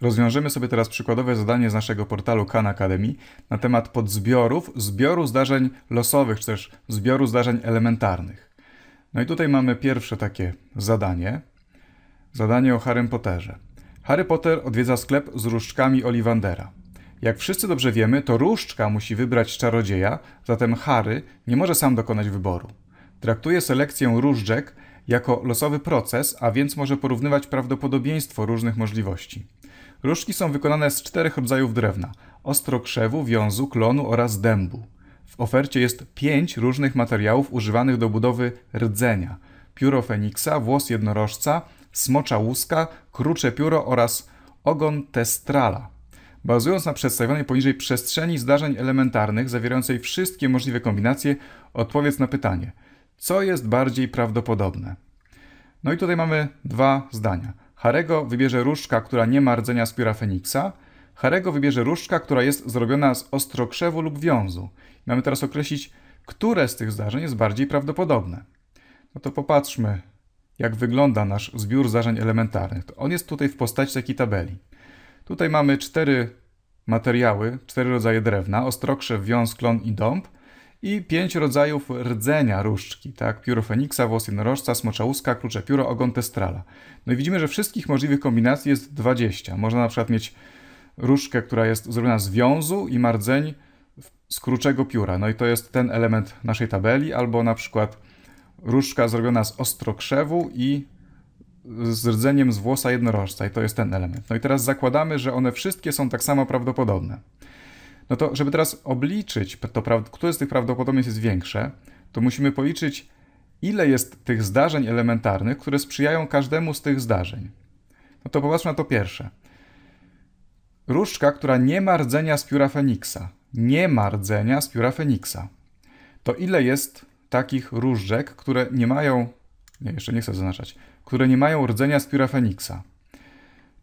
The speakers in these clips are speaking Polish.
Rozwiążemy sobie teraz przykładowe zadanie z naszego portalu Khan Academy na temat podzbiorów, zbioru zdarzeń losowych, czy też zbioru zdarzeń elementarnych. No i tutaj mamy pierwsze takie zadanie. Zadanie o Harry Potterze. Harry Potter odwiedza sklep z różdżkami Olivandera. Jak wszyscy dobrze wiemy, to różdżka musi wybrać czarodzieja, zatem Harry nie może sam dokonać wyboru. Traktuje selekcję różdżek jako losowy proces, a więc może porównywać prawdopodobieństwo różnych możliwości. Różki są wykonane z czterech rodzajów drewna: ostrokrzewu, wiązu, klonu oraz dębu. W ofercie jest pięć różnych materiałów używanych do budowy rdzenia: pióro feniksa, włos jednorożca, smocza łuska, krucze pióro oraz ogon testrala. Bazując na przedstawionej poniżej przestrzeni zdarzeń elementarnych zawierającej wszystkie możliwe kombinacje, odpowiedz na pytanie, co jest bardziej prawdopodobne. No i tutaj mamy dwa zdania. Harego wybierze różdżka, która nie ma rdzenia z pióra Feniksa. Harego wybierze różdżka, która jest zrobiona z ostrokrzewu lub wiązu. Mamy teraz określić, które z tych zdarzeń jest bardziej prawdopodobne. No to popatrzmy, jak wygląda nasz zbiór zdarzeń elementarnych. To on jest tutaj w postaci takiej tabeli. Tutaj mamy cztery materiały, cztery rodzaje drewna, ostrokrzew, wiąz, klon i dąb i pięć rodzajów rdzenia różdżki, tak? Pióro feniksa, włos jednorożca, smocza łuska, klucze pióro, ogon testrala. No i widzimy, że wszystkich możliwych kombinacji jest 20. Można na przykład mieć różdżkę, która jest zrobiona z wiązu i ma rdzeń z kruczego pióra. No i to jest ten element naszej tabeli, albo na przykład różdżka zrobiona z ostrokrzewu i z rdzeniem z włosa jednorożca i to jest ten element. No i teraz zakładamy, że one wszystkie są tak samo prawdopodobne. No to, żeby teraz obliczyć, to, które z tych prawdopodobieństw jest większe, to musimy policzyć, ile jest tych zdarzeń elementarnych, które sprzyjają każdemu z tych zdarzeń. No to popatrzmy na to pierwsze. Różdżka, która nie ma rdzenia z pióra Feniksa. Nie ma rdzenia z pióra Feniksa. To ile jest takich różdżek, które nie mają, nie, jeszcze nie chcę zaznaczać, które nie mają rdzenia z pióra Feniksa?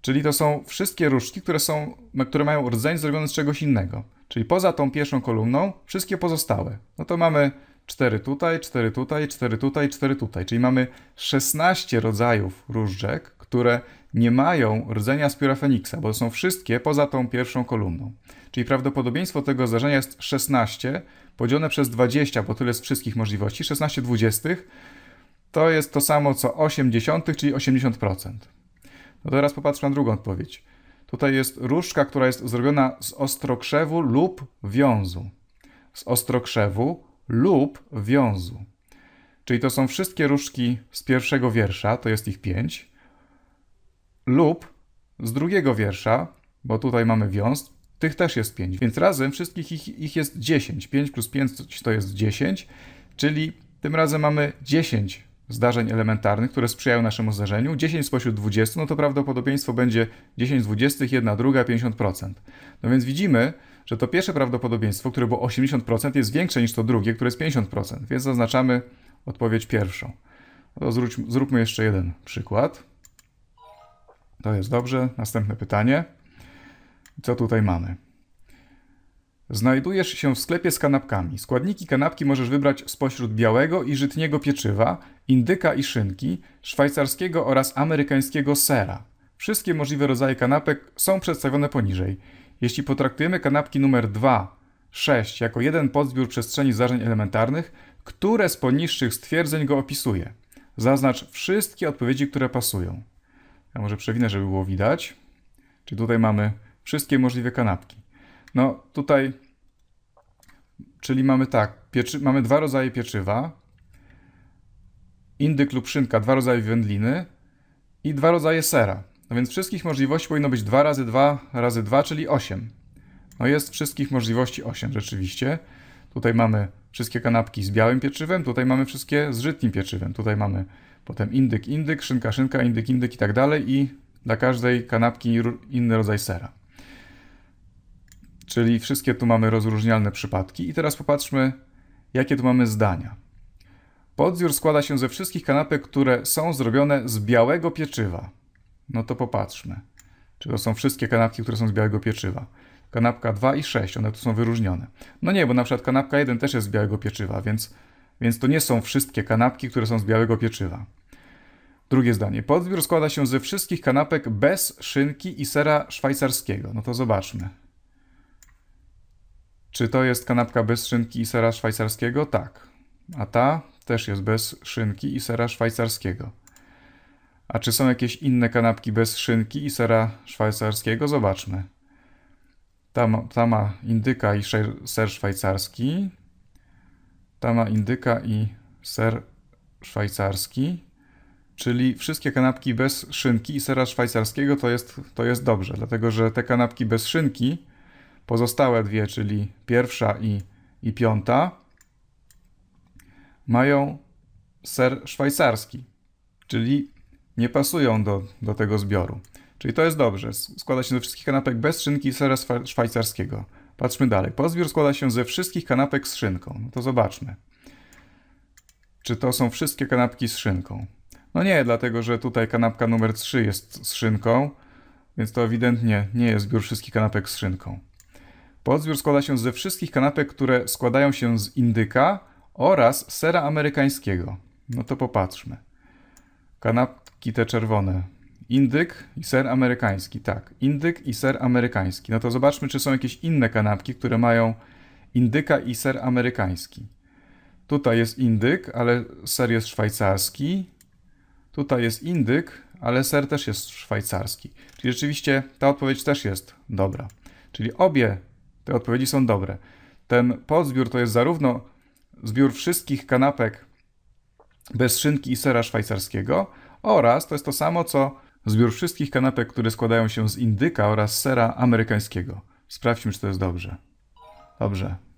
Czyli to są wszystkie różdżki, które, są, które mają rdzeń zrobiony z czegoś innego. Czyli poza tą pierwszą kolumną, wszystkie pozostałe. No to mamy 4 tutaj, 4 tutaj, 4 tutaj, 4 tutaj. Czyli mamy 16 rodzajów różdżek, które nie mają rdzenia z pióra Feniksa, bo są wszystkie poza tą pierwszą kolumną. Czyli prawdopodobieństwo tego zdarzenia jest 16 podzielone przez 20, bo tyle z wszystkich możliwości, 16 dwudziestych, to jest to samo co 80, czyli 80%. No teraz popatrzmy na drugą odpowiedź. Tutaj jest różdżka, która jest zrobiona z ostrokrzewu lub wiązu. Z ostrokrzewu lub wiązu. Czyli to są wszystkie różdżki z pierwszego wiersza, to jest ich pięć, lub z drugiego wiersza, bo tutaj mamy wiąz, tych też jest pięć. Więc razem wszystkich ich, ich jest dziesięć. Pięć plus pięć to jest dziesięć, czyli tym razem mamy dziesięć zdarzeń elementarnych, które sprzyjają naszemu zdarzeniu, 10 spośród 20, no to prawdopodobieństwo będzie 10 dwudziestych, 1 druga, 50%. No więc widzimy, że to pierwsze prawdopodobieństwo, które było 80%, jest większe niż to drugie, które jest 50%, więc zaznaczamy odpowiedź pierwszą. No zróbmy jeszcze jeden przykład. To jest dobrze. Następne pytanie. Co tutaj mamy? Znajdujesz się w sklepie z kanapkami. Składniki kanapki możesz wybrać spośród białego i żytniego pieczywa, indyka i szynki, szwajcarskiego oraz amerykańskiego sera. Wszystkie możliwe rodzaje kanapek są przedstawione poniżej. Jeśli potraktujemy kanapki numer 2, 6 jako jeden podzbiór przestrzeni zdarzeń elementarnych, które z poniższych stwierdzeń go opisuje? Zaznacz wszystkie odpowiedzi, które pasują. Ja może przewinę, żeby było widać. Czyli tutaj mamy wszystkie możliwe kanapki. No tutaj, czyli mamy tak, pieczy, mamy dwa rodzaje pieczywa, indyk lub szynka, dwa rodzaje wędliny i dwa rodzaje sera. No więc wszystkich możliwości powinno być 2 razy 2 razy 2, czyli 8. No jest wszystkich możliwości 8 rzeczywiście. Tutaj mamy wszystkie kanapki z białym pieczywem, tutaj mamy wszystkie z żytnim pieczywem. Tutaj mamy potem indyk, indyk, szynka, szynka, indyk, indyk i tak dalej i dla każdej kanapki inny rodzaj sera. Czyli wszystkie tu mamy rozróżnialne przypadki. I teraz popatrzmy, jakie tu mamy zdania. Podziór składa się ze wszystkich kanapek, które są zrobione z białego pieczywa. No to popatrzmy. Czy to są wszystkie kanapki, które są z białego pieczywa? Kanapka 2 i 6, one tu są wyróżnione. No nie, bo na przykład kanapka 1 też jest z białego pieczywa, więc, więc to nie są wszystkie kanapki, które są z białego pieczywa. Drugie zdanie. Podbiór składa się ze wszystkich kanapek bez szynki i sera szwajcarskiego. No to zobaczmy. Czy to jest kanapka bez szynki i sera szwajcarskiego? Tak. A ta też jest bez szynki i sera szwajcarskiego. A czy są jakieś inne kanapki bez szynki i sera szwajcarskiego? Zobaczmy. Ta ma, ta ma indyka i ser szwajcarski. Ta ma indyka i ser szwajcarski. Czyli wszystkie kanapki bez szynki i sera szwajcarskiego to jest, to jest dobrze, dlatego że te kanapki bez szynki Pozostałe dwie, czyli pierwsza i, i piąta, mają ser szwajcarski, czyli nie pasują do, do tego zbioru. Czyli to jest dobrze. Składa się ze wszystkich kanapek bez szynki i sera szwajcarskiego. Patrzmy dalej. Pozbiór składa się ze wszystkich kanapek z szynką. No to zobaczmy. Czy to są wszystkie kanapki z szynką? No nie, dlatego że tutaj kanapka numer 3 jest z szynką, więc to ewidentnie nie jest zbiór wszystkich kanapek z szynką. Podzbiór składa się ze wszystkich kanapek, które składają się z indyka oraz sera amerykańskiego. No to popatrzmy. Kanapki te czerwone. Indyk i ser amerykański, tak. Indyk i ser amerykański. No to zobaczmy, czy są jakieś inne kanapki, które mają indyka i ser amerykański. Tutaj jest indyk, ale ser jest szwajcarski. Tutaj jest indyk, ale ser też jest szwajcarski. Czyli rzeczywiście ta odpowiedź też jest dobra. Czyli obie te odpowiedzi są dobre. Ten podzbiór to jest zarówno zbiór wszystkich kanapek bez szynki i sera szwajcarskiego oraz to jest to samo co zbiór wszystkich kanapek, które składają się z indyka oraz sera amerykańskiego. Sprawdźmy, czy to jest dobrze. Dobrze,